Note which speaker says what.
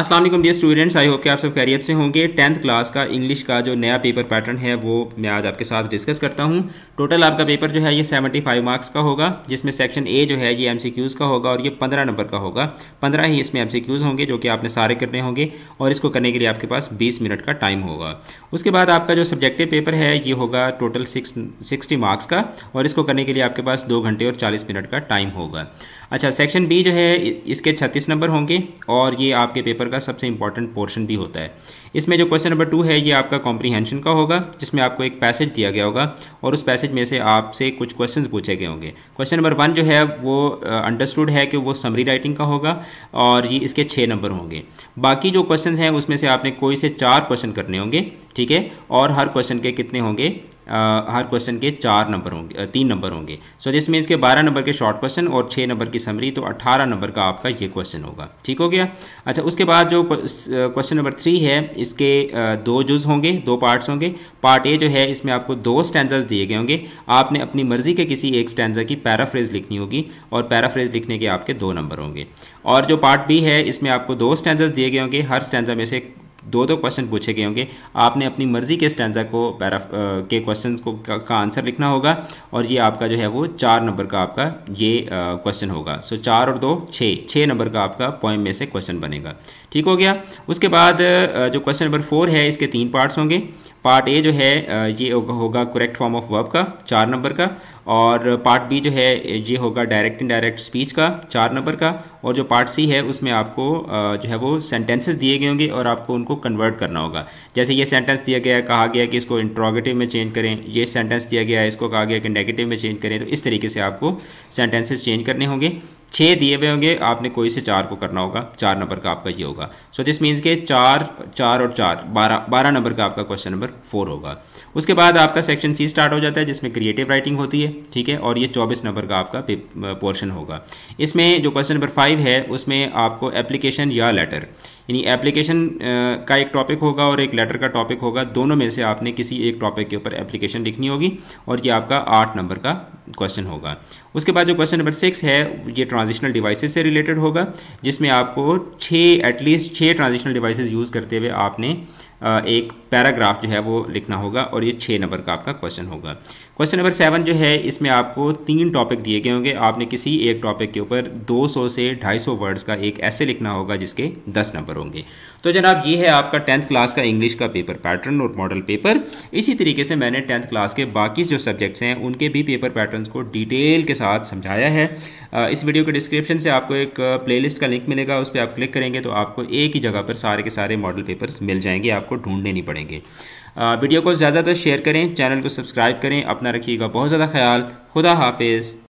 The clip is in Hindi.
Speaker 1: अस्सलाम वालेकुम डियर स्टूडेंट्स आई होप कि आप सब खैरियत से होंगे टेंथ क्लास का इंग्लिश का जो नया पेपर पैटर्न है वो मैं आज आपके साथ डिस्कस करता हूँ टोटल आपका पेपर जो है ये 75 मार्क्स का होगा जिसमें सेक्शन ए जो है ये एमसीक्यूज का होगा और ये 15 नंबर का होगा 15 ही इसमें एमसीक्यूज होंगे जो कि आपने सारे करने होंगे और इसको करने के लिए आपके पास बीस मिनट का टाइम होगा उसके बाद आपका जो सब्जेक्टिव पेपर है ये होगा टोटल सिक्स सिक्सटी मार्क्स का और इसको करने के लिए आपके पास दो घंटे और चालीस मिनट का टाइम होगा अच्छा सेक्शन बी जो है इसके छत्तीस नंबर होंगे और ये आपके पेपर पेपर का सबसे इंपॉर्टेंट पोर्शन भी होता है इसमें जो क्वेश्चन नंबर टू है ये आपका कॉम्प्रीहेंशन का होगा जिसमें आपको एक पैसेज दिया गया होगा और उस पैसेज में से आपसे कुछ क्वेश्चन पूछे गए होंगे क्वेश्चन नंबर वन जो है वो अंडरस्टूड uh, है कि वो समरी राइटिंग का होगा और ये इसके छः नंबर होंगे बाकी जो क्वेश्चन हैं उसमें से आपने कोई से चार क्वेश्चन करने होंगे ठीक है और हर क्वेश्चन के कितने होंगे हर क्वेश्चन के चार नंबर होंगे तीन नंबर होंगे सो दिस मीन्स के बारह नंबर के शॉर्ट क्वेश्चन और छः नंबर की समरी तो अट्ठारह नंबर का आपका ये क्वेश्चन होगा ठीक हो गया अच्छा उसके बाद जो क्वेश्चन नंबर थ्री है इसके दो जुज होंगे दो पार्ट्स होंगे पार्ट ए जो है इसमें आपको दो स्टैंडर्स दिए गए होंगे आपने अपनी मर्जी के किसी एक स्टैंडर की पैराफ्रेज लिखनी होगी और पैराफ्रेज लिखने के आपके दो नंबर होंगे और जो पार्ट बी है इसमें आपको दो स्टैंडर्स दिए गए होंगे हर स्टैंडर में से दो दो क्वेश्चन पूछे गए होंगे आपने अपनी मर्जी के स्टैंडा को पैरा के क्वेश्चन को का, आंसर लिखना होगा और ये आपका जो है वो चार नंबर का आपका ये क्वेश्चन होगा सो चार और दो छः छः नंबर का आपका पॉइंट में से क्वेश्चन बनेगा ठीक हो गया उसके बाद जो क्वेश्चन नंबर फोर है इसके तीन पार्ट्स होंगे पार्ट ए जो है ये होगा करेक्ट फॉर्म ऑफ वर्ब का चार नंबर का और पार्ट बी जो है ये होगा डायरेक्ट इन डायरेक्ट स्पीच का चार नंबर का और जो पार्ट सी है उसमें आपको जो है वो सेंटेंसेस दिए गए होंगे और आपको उनको कन्वर्ट करना होगा जैसे ये सेंटेंस दिया गया कहा गया कि इसको इंट्रोगेटिव में चेंज करें ये सेंटेंस दिया गया इसको कहा गया कि नेगेटिव में चेंज करें तो इस तरीके से आपको सेंटेंसेज चेंज करने होंगे छः दिए हुए होंगे आपने कोई से चार को करना होगा चार नंबर का आपका ये होगा सो दिस मीन्स के चार चार और चार बारह बारह नंबर का आपका क्वेश्चन नंबर फोर होगा उसके बाद आपका सेक्शन सी स्टार्ट हो जाता है जिसमें क्रिएटिव राइटिंग होती है ठीक है और ये चौबीस नंबर का आपका पोर्शन होगा इसमें जो क्वेश्चन नंबर फाइव है उसमें आपको एप्लीकेशन या लेटर यानी एप्लीकेशन का एक टॉपिक होगा और एक लेटर का टॉपिक होगा दोनों में से आपने किसी एक टॉपिक के ऊपर एप्लीकेशन लिखनी होगी और ये आपका आठ नंबर का क्वेश्चन होगा उसके बाद जो क्वेश्चन नंबर सिक्स है ये ट्रांजिशनल डिवाइसेस से रिलेटेड होगा जिसमें आपको छः एटलीस्ट छः ट्रांजिशनल डिवाइसेस यूज़ करते हुए आपने एक पैराग्राफ जो है वो लिखना होगा और ये छः नंबर का आपका क्वेश्चन होगा क्वेश्चन नंबर सेवन जो है इसमें आपको तीन टॉपिक दिए गए होंगे आपने किसी एक टॉपिक के ऊपर 200 से 250 वर्ड्स का एक ऐसे लिखना होगा जिसके 10 नंबर होंगे तो जनाब ये है आपका टेंथ क्लास का इंग्लिश का पेपर पैटर्न और मॉडल पेपर इसी तरीके से मैंने टेंथ क्लास के बाकी जो सब्जेक्ट्स हैं उनके भी पेपर पैटर्न को डिटेल के साथ समझाया है इस वीडियो के डिस्क्रिप्शन से आपको एक प्लेलिस्ट का लिंक मिलेगा उस पर आप क्लिक करेंगे तो आपको एक ही जगह पर सारे के सारे मॉडल पेपर्स मिल जाएंगे आप आपको ढूंढने नहीं पड़ेंगे वीडियो को ज़्यादातर शेयर करें चैनल को सब्सक्राइब करें अपना रखिएगा बहुत ज़्यादा ख्याल खुदा हाफिज़